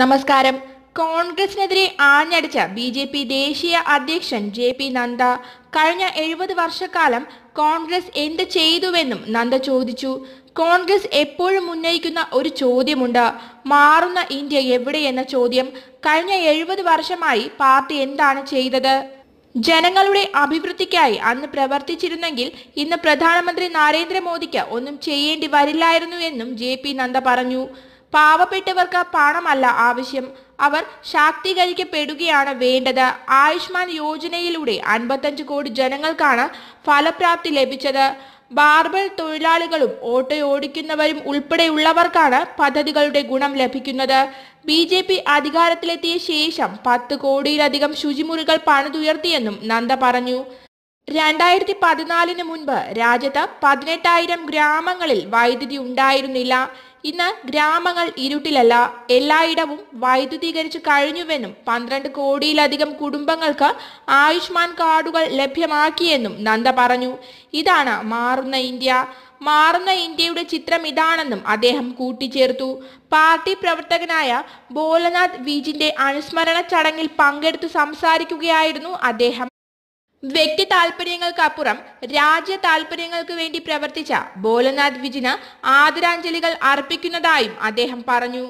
നമസ്കാരം കോൺഗ്രസിനെതിരെ ആഞ്ഞടിച്ച ബി ജെ പി ദേശീയ അധ്യക്ഷൻ ജെ പി നന്ദ കഴിഞ്ഞ എഴുപത് വർഷക്കാലം കോൺഗ്രസ് എന്ത് ചെയ്തുവെന്നും നന്ദ ചോദിച്ചു കോൺഗ്രസ് എപ്പോഴും ഉന്നയിക്കുന്ന ഒരു ചോദ്യമുണ്ട് മാറുന്ന ഇന്ത്യ എവിടെയെന്ന ചോദ്യം കഴിഞ്ഞ എഴുപത് വർഷമായി പാർട്ടി എന്താണ് ചെയ്തത് ജനങ്ങളുടെ അഭിവൃദ്ധിക്കായി അന്ന് പ്രവർത്തിച്ചിരുന്നെങ്കിൽ ഇന്ന് പ്രധാനമന്ത്രി നരേന്ദ്രമോദിക്ക് ഒന്നും ചെയ്യേണ്ടി വരില്ലായിരുന്നു എന്നും ജെ പി നന്ദ പറഞ്ഞു പാവപ്പെട്ടവർക്ക് പണമല്ല ആവശ്യം അവർ ശാക്തീകരിക്കപ്പെടുകയാണ് വേണ്ടത് ആയുഷ്മാൻ യോജനയിലൂടെ അൻപത്തഞ്ച് കോടി ജനങ്ങൾക്കാണ് ഫലപ്രാപ്തി ലഭിച്ചത് ബാർബൽ തൊഴിലാളികളും ഓട്ടോ ഓടിക്കുന്നവരും ഉൾപ്പെടെയുള്ളവർക്കാണ് പദ്ധതികളുടെ ഗുണം ലഭിക്കുന്നത് ബി ജെ പി അധികാരത്തിലെത്തിയ ശേഷം പത്ത് കോടിയിലധികം ശുചിമുറികൾ പണിതുയർത്തിയെന്നും നന്ദ പറഞ്ഞു രണ്ടായിരത്തി പതിനാലിന് മുൻപ് രാജ്യത്ത് പതിനെട്ടായിരം ഗ്രാമങ്ങളിൽ വൈദ്യുതി ഉണ്ടായിരുന്നില്ല ഇന്ന് ഗ്രാമങ്ങൾ ഇരുട്ടിലല്ല എല്ലായിടവും വൈദ്യുതീകരിച്ച് കഴിഞ്ഞുവെന്നും പന്ത്രണ്ട് കോടിയിലധികം കുടുംബങ്ങൾക്ക് ആയുഷ്മാൻ കാർഡുകൾ ലഭ്യമാക്കിയെന്നും നന്ദ പറഞ്ഞു ഇതാണ് മാറുന്ന ഇന്ത്യ മാറുന്ന ഇന്ത്യയുടെ ചിത്രം ഇതാണെന്നും അദ്ദേഹം കൂട്ടിച്ചേർത്തു പാർട്ടി പ്രവർത്തകനായ ബോലനാഥ് വീജിന്റെ അനുസ്മരണ ചടങ്ങിൽ പങ്കെടുത്തു സംസാരിക്കുകയായിരുന്നു അദ്ദേഹം വ്യക്തി താല്പര്യങ്ങൾക്ക് അപ്പുറം രാജ്യ താല്പര്യങ്ങൾക്ക് വേണ്ടി പ്രവർത്തിച്ച ബോലനാഥ് വിജിന് ആദരാഞ്ജലികൾ അർപ്പിക്കുന്നതായും അദ്ദേഹം പറഞ്ഞു